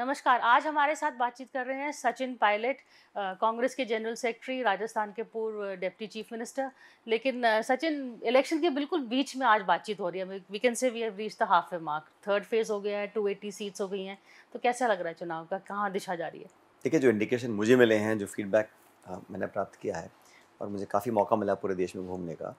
नमस्कार आज हमारे साथ बातचीत कर रहे हैं सचिन पायलट कांग्रेस के जनरल सेक्रेटरी राजस्थान के पूर्व डिप्टी चीफ मिनिस्टर लेकिन सचिन इलेक्शन के बिल्कुल बीच में आज बातचीत हो रही है we can say we have reach the half a mark third phase हो गया है टू एटी सीट्स हो गई हैं तो कैसा लग रहा है चुनाव का कहाँ दिशा जा रही है देखिए जो इंडिकेशन मुझे मिले हैं जो फीडबैक मैंने प्राप्त किया है और मुझे काफ़ी मौका मिला पूरे देश में घूमने का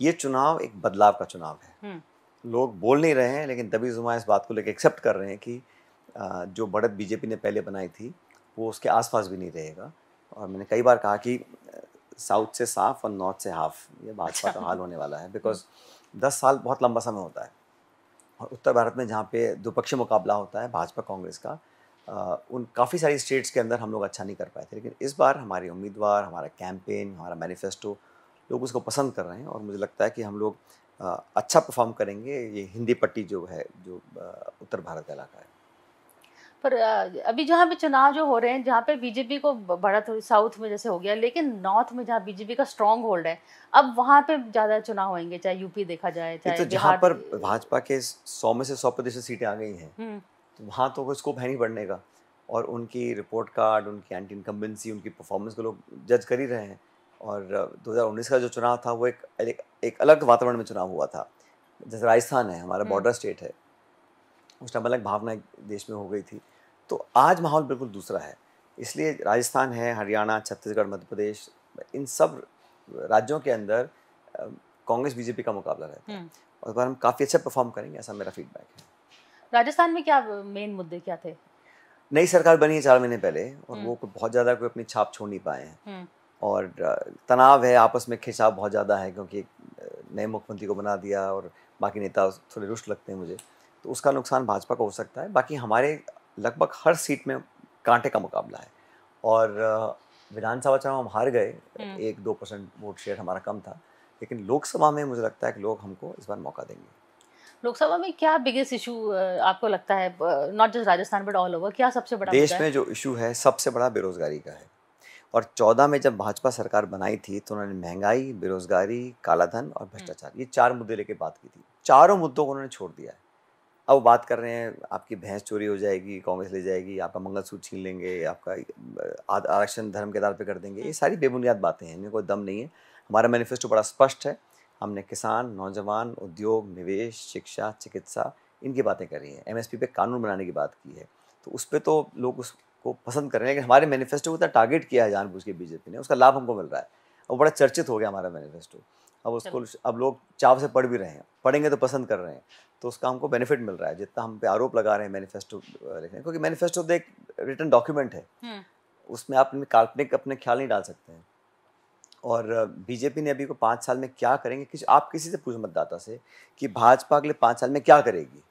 ये चुनाव एक बदलाव का चुनाव है हम्म। लोग बोल नहीं रहे हैं लेकिन दबी जुमा इस बात को लेकर एक्सेप्ट कर रहे हैं कि जो बढ़त बीजेपी ने पहले बनाई थी वो उसके आसपास भी नहीं रहेगा और मैंने कई बार कहा कि साउथ से साफ और नॉर्थ से हाफ ये भाजपा का अच्छा। हाल होने वाला है हम्म। बिकॉज दस साल बहुत लंबा समय होता है और उत्तर भारत में जहाँ पे द्विपक्षीय मुकाबला होता है भाजपा कांग्रेस का उन काफ़ी सारी स्टेट्स के अंदर हम लोग अच्छा नहीं कर पाए थे लेकिन इस बार हमारे उम्मीदवार हमारा कैंपेन हमारा मैनिफेस्टो लोग उसको पसंद कर रहे हैं और मुझे लगता है कि हम लोग अच्छा परफॉर्म करेंगे ये हिंदी पट्टी जो है जो उत्तर भारत का इलाका है पर अभी जहाँ पे चुनाव जो हो रहे हैं जहाँ पे बीजेपी को बढ़त साउथ में जैसे हो गया लेकिन नॉर्थ में जहाँ बीजेपी का स्ट्रांग होल्ड है अब वहाँ पे ज्यादा चुनाव होंगे चाहे यूपी देखा जाए तो चाहे तो जहाँ पर भाजपा के सौ में से सौ प्रतिशत सीटें आ गई हैं हम्म। तो वहाँ तो स्कोप है नहीं बढ़ने का और उनकी रिपोर्ट कार्ड उनकी एंटी इनकम्बेंसी उनकी परफॉर्मेंस को लोग जज कर ही रहे हैं और 2019 का जो चुनाव था वो एक एक, एक अलग वातावरण में चुनाव हुआ था जैसे राजस्थान है हमारा बॉर्डर हम्म। स्टेट है उस टाइम अलग भावना देश में हो गई थी तो आज माहौल बिल्कुल दूसरा है इसलिए राजस्थान है हरियाणा छत्तीसगढ़ मध्य प्रदेश इन सब राज्यों के अंदर कांग्रेस बीजेपी का मुकाबला रहता है हम्म। और हम काफ़ी अच्छा परफॉर्म करेंगे ऐसा मेरा फीडबैक है राजस्थान में क्या मेन मुद्दे क्या थे नई सरकार बनी है चार महीने पहले और हम्म। वो बहुत ज़्यादा कोई अपनी छाप छोड़ नहीं पाए हैं हम्म। और तनाव है आपस में खिंचाव बहुत ज़्यादा है क्योंकि नए मुख्यमंत्री को बना दिया और बाकी नेता थोड़े रुष्ट लगते हैं मुझे तो उसका नुकसान भाजपा को हो सकता है बाकी हमारे लगभग हर सीट में कांटे का मुकाबला है और विधानसभा चुनाव हम हार गए हम्म। एक दो परसेंट वोट शेयर हमारा कम था लेकिन लोकसभा में मुझे लगता है कि लोग हमको इस बार मौका देंगे लोकसभा में क्या बिगेस्ट इशू आपको लगता है not just Rajasthan but all over क्या सबसे बड़ा देश में जो इशू है सबसे बड़ा बेरोजगारी का है और चौदह में जब भाजपा सरकार बनाई थी तो उन्होंने महंगाई बेरोजगारी कालाधन और भ्रष्टाचार ये चार मुद्दे लेके बात की थी चारों मुद्दों को उन्होंने छोड़ दिया है अब बात कर रहे हैं आपकी भैंस चोरी हो जाएगी कांग्रेस ले जाएगी आपका मंगलसूत्र छीन लेंगे आपका आरक्षण धर्म के आधार पर कर देंगे ये हम्म। सारी बेबुनियाद बातें हैं इनमें कोई दम नहीं है हमारा मैनिफेस्टो बड़ा स्पष्ट है हमने किसान नौजवान उद्योग निवेश शिक्षा चिकित्सा इनकी बातें करी हैं एमएसपी पे कानून बनाने की बात की है तो उस पर तो लोग उसको पसंद कर रहे हैं लेकिन हमारे मैनिफेस्टो को इतना टारगेट किया है जानबूझ के बीजेपी ने उसका लाभ हमको मिल रहा है और बड़ा चर्चित हो गया हमारा मैनिफेस्टो अब उसको अब लोग चाव से पढ़ भी रहे हैं पढ़ेंगे तो पसंद कर रहे हैं तो उसका हमको बेनिफिट मिल रहा है जितना हम पे आरोप लगा रहे हैं मैनिफेस्टो लिखने क्योंकि मैनिफेस्टो तो एक रिटर्न डॉक्यूमेंट है हम्म। उसमें आप काल्पनिक अपने ख्याल नहीं डाल सकते हैं और बीजेपी ने अभी को पाँच साल में क्या करेंगे किसी आप किसी से पूछ मतदाता से कि भाजपा अगले पाँच साल में क्या करेगी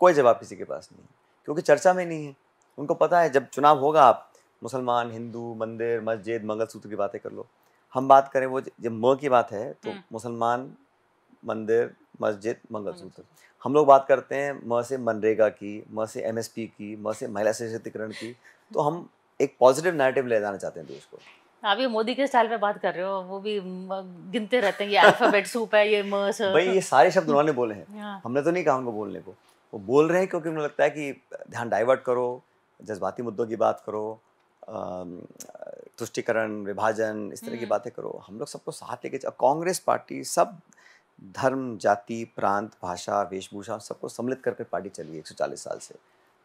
कोई जवाब किसी के पास नहीं क्योंकि चर्चा में नहीं है उनको पता है जब चुनाव होगा आप मुसलमान हिंदू मंदिर मस्जिद मंगलसूत्र की बातें कर लो हम बात करें वो जब म की बात है तो मुसलमान मंदिर मस्जिद मंगलसूत्र हम लोग बात करते हैं म से मनरेगा की म से एम की म से महिला सशक्तिकरण की तो हम एक पॉजिटिव नैरेटिव ले जाना चाहते हैं देश को आप ये मोदी के स्टाइल में बात कर रहे हो वो भी गिनते रहते हैं ये अल्फाबेट सूप है ये मर्स भाई ये सारे शब्द उन्होंने बोले हैं हाँ। हमने तो नहीं कहा उनको बोलने को वो बोल रहे हैं क्योंकि उन्हें लगता है कि ध्यान डाइवर्ट करो जज्बाती मुद्दों की बात करो तुष्टिकरण विभाजन इस तरह की हम्म। बातें करो हम लोग सबको साथ लेके कांग्रेस पार्टी सब धर्म जाति प्रांत भाषा वेशभूषा सबको सम्मिलित करके पार्टी चली सौ चालीस साल से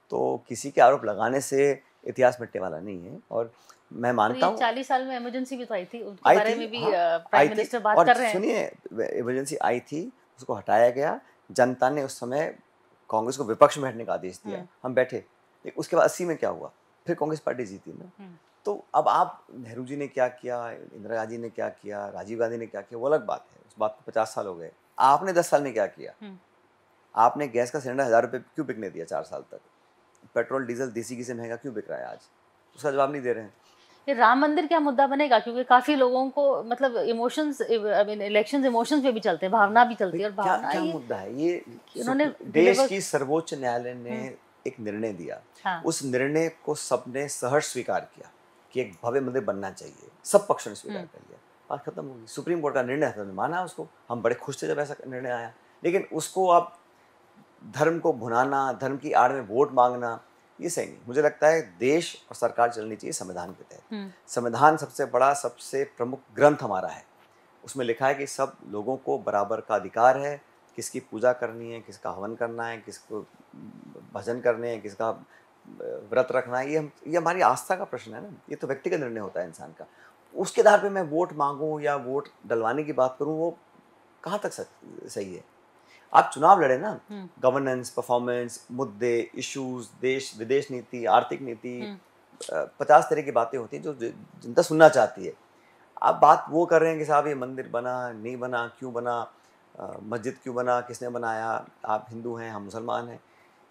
तो किसी के आरोप लगाने से इतिहास मिटने वाला नहीं है और मैं मानता हूँ चालीस साल में इमरजेंसी भी तो आई थी उनके बारे में भी हाँ, प्राइम मिनिस्टर बात कर रहे हैं सुनिए इमरजेंसी आई थी उसको हटाया गया जनता ने उस समय कांग्रेस को विपक्ष में हटने का आदेश दिया हम्म। हम बैठे उसके बाद अस्सी में क्या हुआ फिर कांग्रेस पार्टी जीती ना हम्म। तो अब आप नेहरू जी ने क्या किया इंदिरा गांधी ने क्या किया राजीव गांधी ने क्या किया वो अलग बात है उस बात को पचास साल हो गए आपने दस साल में क्या किया हम्म। आपने गैस का सिलेंडर हज़ार रुपये क्यों बिकने दिया चार साल तक पेट्रोल डीजल देसी घी से महंगा क्यों बिक रहा है आज उसका जवाब नहीं दे रहे हैं ये राम मंदिर क्या मुद्दा बनेगा क्योंकि काफी लोगों को मतलब इमोशंस इलेक्शंस इमोशंस पे भी चलते हैं भावना भी चलती है और भावना क्या, क्या मुद्दा है ये इन्होंने देश की सर्वोच्च न्यायालय ने हम्म। एक निर्णय दिया हाँ. उस निर्णय को सबने सहर्ष स्वीकार किया कि एक भव्य मंदिर बनना चाहिए सब पक्षों ने स्वीकार हम्म। कर लिया बात खत्म होगी सुप्रीम कोर्ट का निर्णय हमने माना उसको हम बड़े खुश थे जब ऐसा निर्णय आया लेकिन उसको आप धर्म को भुनाना धर्म की आड़ में वोट मांगना ये सही नहीं मुझे लगता है देश और सरकार चलनी चाहिए संविधान के तहत हम्म। संविधान सबसे बड़ा सबसे प्रमुख ग्रंथ हमारा है उसमें लिखा है कि सब लोगों को बराबर का अधिकार है किसकी पूजा करनी है किसका हवन करना है किसको भजन करने हैं किसका व्रत रखना ये हम ये हमारी आस्था का प्रश्न है ना ये तो व्यक्तिगत निर्णय होता है इंसान का उसके आधार पे मैं वोट मांगूँ या वोट डलवाने की बात करूँ वो कहाँ तक सही है आप चुनाव लड़े ना गवर्नेंस परफॉर्मेंस हम्म। मुद्दे इश्यूज देश विदेश नीति आर्थिक नीति हम्म। पचास तरह की बातें होती हैं जो जनता सुनना चाहती है आप बात वो कर रहे हैं कि साहब ये मंदिर बना नहीं बना क्यों बना मस्जिद क्यों बना किसने बनाया आप हिंदू हैं हम मुसलमान हैं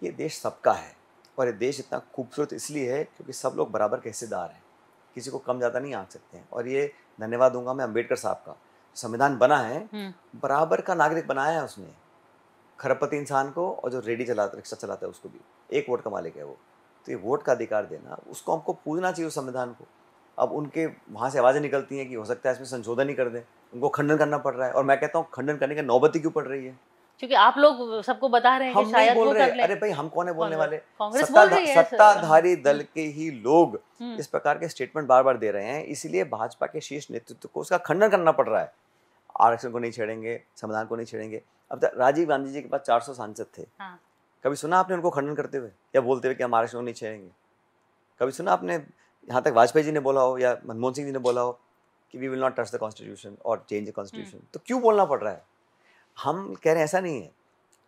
ये देश सबका है और ये देश इतना खूबसूरत इसलिए है क्योंकि सब लोग बराबर के हिस्सेदार हैं किसी को कम ज़्यादा नहीं आँख सकते हैं और ये धन्यवाद दूंगा मैं अम्बेडकर साहब का संविधान बना है हम्म। बराबर का नागरिक बनाया है उसने खरपति इंसान को और जो रेडी चलाता रिक्शा चलाता है उसको भी एक वोट का मालिक है वो तो ये वोट का अधिकार देना उसको हमको पूजना चाहिए उस संविधान को अब उनके वहाँ से आवाज़ें निकलती हैं कि हो सकता है इसमें संशोधन ही कर दें उनको खंडन करना पड़ रहा है और मैं कहता हूँ खंडन करने की नौबती क्यों पड़ रही है क्योंकि आप लोग सबको बता रहे हैं हम शायद बोल रहे अरे भाई हम कौन है बोलने वाले कांग्रेस बोल रही है सत्ताधारी दल हम्म। के ही लोग हम्म। इस प्रकार के स्टेटमेंट बार बार दे रहे हैं इसीलिए भाजपा के शीर्ष नेतृत्व को उसका खंडन करना पड़ रहा है आरक्षण को नहीं छेड़ेंगे संविधान को नहीं छेड़ेंगे अब तक राजीव गांधी जी के पास चार सांसद थे हाँ। कभी सुना आपने उनको खंडन करते हुए या बोलते हुए कि हम आरक्षण को नहीं छेड़ेंगे कभी सुना आपने यहाँ तक वाजपेयी जी ने बोला हो या मनमोहन सिंह जी ने बोला हो कि we will not touch the constitution और चेंज द कॉन्स्टिट्यूशन तो क्यों बोलना पड़ रहा है हम कह रहे हैं ऐसा नहीं है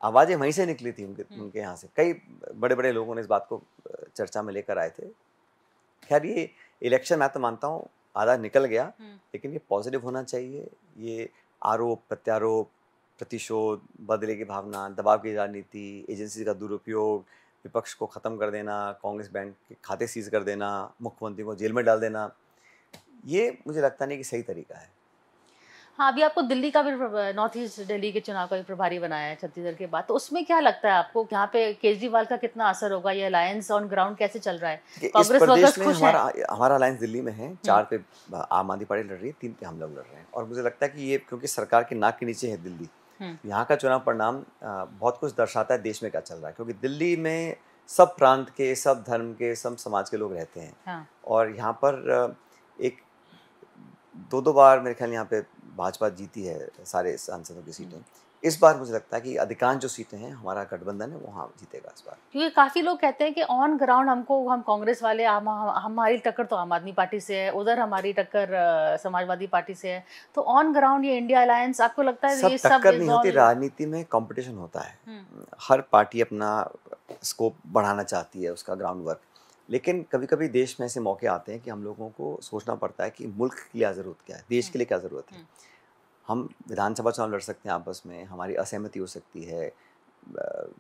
आवाज़ें वहीं से निकली थी उनके उनके यहाँ से कई बड़े बड़े लोगों ने इस बात को चर्चा में लेकर आए थे खैर ये इलेक्शन मैं तो मानता हूँ आधा निकल गया लेकिन ये पॉजिटिव होना चाहिए ये आरोप प्रत्यारोप प्रतिशोध बदले की भावना दबाव की राजनीति एजेंसी का दुरुपयोग विपक्ष को ख़त्म कर देना कांग्रेस बैंक के खाते सीज कर देना मुख्यमंत्री को जेल में डाल देना ये मुझे लगता नहीं कि सही तरीका है हाँ अभी आपको दिल्ली का भी नॉर्थ ईस्ट दिल्ली के चुनाव का भी प्रभारी बनाया है छत्तीसगढ़ के बाद तो उसमें क्या लगता है आपको यहाँ पे केजरीवाल का कितना असर होगा ये अलायंस ऑन ग्राउंड कैसे चल रहा है कांग्रेस वर्कर्स खुश हमारा हमारा अलायंस दिल्ली में है हम्म। चार पे आम आदमी पार्टी लड़ रही है तीन पे हम लोग लड़ रहे हैं और मुझे लगता है कि ये क्योंकि सरकार के नाक के नीचे है दिल्ली हम्म। यहाँ का चुनाव परिणाम बहुत कुछ दर्शाता है देश में क्या चल रहा है क्योंकि दिल्ली में सब प्रांत के सब धर्म के सब समाज के लोग रहते हैं हाँ। और यहाँ पर एक दो दो बार मेरे ख्याल यहाँ पे भाजपा जीती है सारे सांसदों की सीटें हम्म। इस बार मुझे लगता है कि अधिकांश जो सीटें हैं हमारा गठबंधन है वो हाँ जीतेगा इस बार क्योंकि काफ़ी लोग कहते हैं कि ऑन ग्राउंड हमको हम कांग्रेस वाले हम, हम हमारी टक्कर तो आम आदमी पार्टी से है उधर हमारी टक्कर समाजवादी पार्टी से है तो ऑन ग्राउंड ये इंडिया अलायंस आपको लगता है सब ये सब नहीं होती राजनीति में कॉम्पिटिशन होता है हम्म। हर पार्टी अपना स्कोप बढ़ाना चाहती है उसका ग्राउंड वर्क लेकिन कभी कभी देश में ऐसे मौके आते हैं कि हम लोगों को सोचना पड़ता है कि मुल्क की क्या ज़रूरत क्या है देश हम्म। के लिए क्या ज़रूरत है हम विधानसभा चुनाव लड़ सकते हैं आपस में हमारी असहमति हो सकती है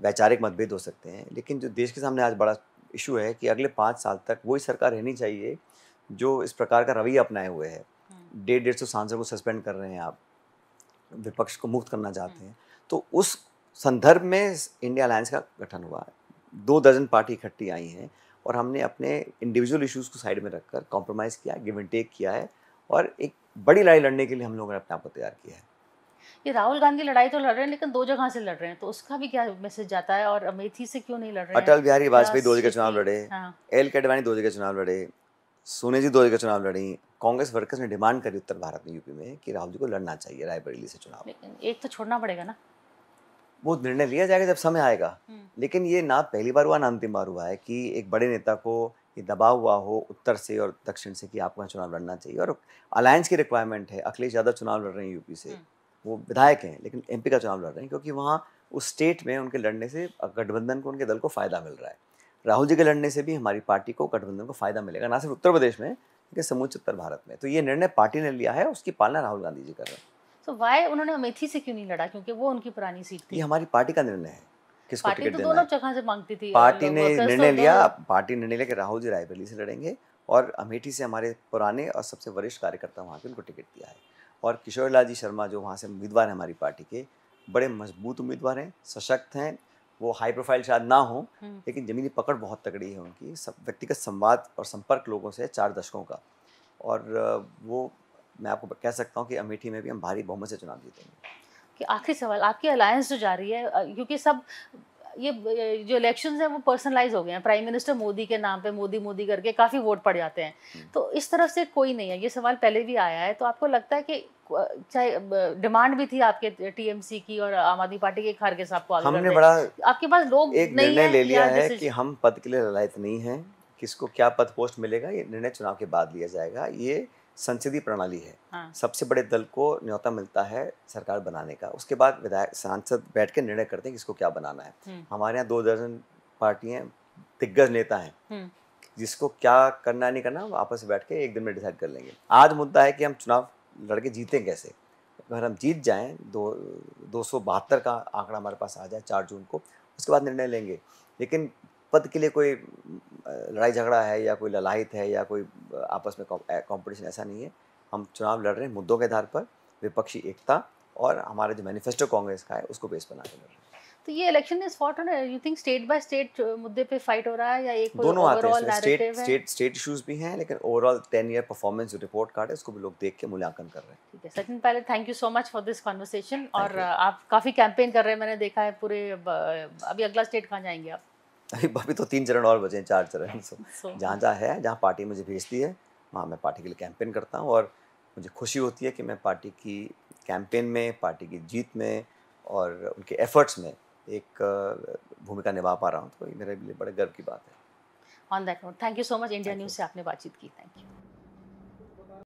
वैचारिक मतभेद हो सकते हैं लेकिन जो देश के सामने आज बड़ा इशू है कि अगले पाँच साल तक वही सरकार रहनी चाहिए जो इस प्रकार का रवैया अपनाए हुए है हम्म। डेढ़ डेढ़ सौ सांसद को सस्पेंड कर रहे हैं आप विपक्ष को मुक्त करना चाहते हैं हम्म। तो उस संदर्भ में इंडिया अलायंस का गठन हुआ दो दर्जन पार्टी इकट्ठी आई हैं और हमने अपने इंडिविजुअल इश्यूज को साइड में रखकर कॉम्प्रोमाइज़ किया गिव एंड टेक किया है और एक बड़ी लड़ाई लड़ने के लिए हम लोगों ने अपने आप को तैयार किया है ये राहुल गांधी लड़ाई तो लड़ रहे हैं लेकिन दो जगह से लड़ रहे हैं तो उसका भी क्या मैसेज जाता है और अमेठी से क्यों नहीं लड़ रहे अटल बिहारी वाजपेयी हाँ। दो जगह चुनाव लड़े एल के अडवाणी दो जगह चुनाव लड़े सोने जी दो जगह चुनाव लड़ी कांग्रेस वर्कर्स ने डिमांड करी उत्तर भारत में यूपी में कि राहुल जी को लड़ना चाहिए रायबरेली से चुनाव एक तो छोड़ना पड़ेगा ना वो निर्णय लिया जाएगा जब समय आएगा हम्म। लेकिन ये ना पहली बार हुआ ना अंतिम बार हुआ है कि एक बड़े नेता को कि दबाव हुआ हो उत्तर से और दक्षिण से कि आपको चुनाव लड़ना चाहिए और अलायंस की रिक्वायरमेंट है अखिलेश यादव चुनाव लड़ रहे हैं यूपी से हम्म। वो विधायक हैं लेकिन एमपी का चुनाव लड़ रहे हैं क्योंकि वहाँ उस स्टेट में उनके लड़ने से गठबंधन को उनके दल को फ़ायदा मिल रहा है राहुल जी के लड़ने से भी हमारी पार्टी को गठबंधन को फ़ायदा मिलेगा ना सिर्फ उत्तर प्रदेश में लेकिन समूचे उत्तर भारत में तो ये निर्णय पार्टी ने लिया है उसकी पालना राहुल गांधी जी कर रहे हैं तो वाई उन्होंने अमेठी से क्यों नहीं लड़ा क्योंकि वो उनकी पुरानी सीट थी ये हमारी पार्टी का निर्णय है किसको टिकट तो दोनों जगह से मांगती थी पार्टी ने निर्णय लिया पार्टी ने निर्णय लिया कि राहुल जी रायबरेली से लड़ेंगे और अमेठी से हमारे पुराने और सबसे वरिष्ठ कार्यकर्ता वहाँ पे उनको टिकट दिया है और किशोर लाल जी शर्मा जो वहाँ से उम्मीदवार हैं हमारी पार्टी के बड़े मजबूत उम्मीदवार हैं सशक्त हैं वो हाई प्रोफाइल शायद ना हो हम्म। लेकिन ज़मीनी पकड़ बहुत तगड़ी है उनकी सब व्यक्तिगत संवाद और संपर्क लोगों से चार दशकों का और वो मैं आपको कह सकता हूँ कि अमेठी में भी हम भारी बहुमत से चुनाव जीतेंगे कि आखिरी सवाल आपकी अलायंस जो जा रही है क्योंकि सब ये जो इलेक्शन है वो पर्सनलाइज हो गए हैं प्राइम मिनिस्टर मोदी के नाम पे मोदी मोदी करके काफ़ी वोट पड़ जाते हैं हम्म। तो इस तरफ से कोई नहीं है ये सवाल पहले भी आया है तो आपको लगता है कि चाहे डिमांड भी थी आपके टीएमसी की और आम आदमी पार्टी के खारगे साहब को हमने बड़ा आपके पास लोग एक निर्णय ले लिया है कि हम पद के लिए ललायत नहीं है किसको क्या पद पोस्ट मिलेगा ये निर्णय चुनाव के बाद लिया जाएगा ये संसदीय प्रणाली है हाँ। सबसे बड़े दल को न्योता मिलता है सरकार बनाने का उसके बाद विधायक सांसद बैठ के निर्णय करते हैं कि इसको क्या बनाना है हम्म। हमारे यहाँ दो दर्जन पार्टियाँ दिग्गज नेता हैं हम्म। जिसको क्या करना नहीं करना आपस में बैठ के एक दिन में डिसाइड कर लेंगे आज मुद्दा है कि हम चुनाव लड़के जीतें कैसे अगर हम जीत जाएं दो दो का आंकड़ा हमारे पास आ जाए चार जून को उसके बाद निर्णय लेंगे लेकिन पद के लिए कोई लड़ाई झगड़ा है या कोई ललाहित है या कोई आपस में कंपटीशन ऐसा नहीं है हम चुनाव लड़ रहे हैं मुद्दों के आधार पर विपक्षी एकता और हमारा जो मैनिफेस्टो कांग्रेस का है उसको बेस बना के लड़ रहे हैं तो ये election is fought on you think state by state मुद्दे पे फाइट हो रहा है या एक दोनों आते हैं स्टेट स्टेट स्टेट इश्यूज भी हैं लेकिन overall 10 year performance report card है उसको भी लोग देख के मूल्यांकन कर रहे हैं ठीक है Sachin Pilot thank you so much for this conversation और आप काफ़ी कैंपेन कर रहे हैं मैंने देखा है पूरे अभी अगला स्टेट कहाँ जाएंगे आप अभी अभी तो तीन चरण और बचे हैं चार चरण सो जहाँ जहाँ है जहाँ पार्टी मुझे भेजती है वहाँ मैं पार्टी के लिए कैंपेन करता हूँ और मुझे खुशी होती है कि मैं पार्टी की कैंपेन में पार्टी की जीत में और उनके एफर्ट्स में एक भूमिका निभा पा रहा हूँ तो ये मेरे लिए बड़े गर्व की बात है on that note thank you so much India News से आपने बातचीत की थैंक यू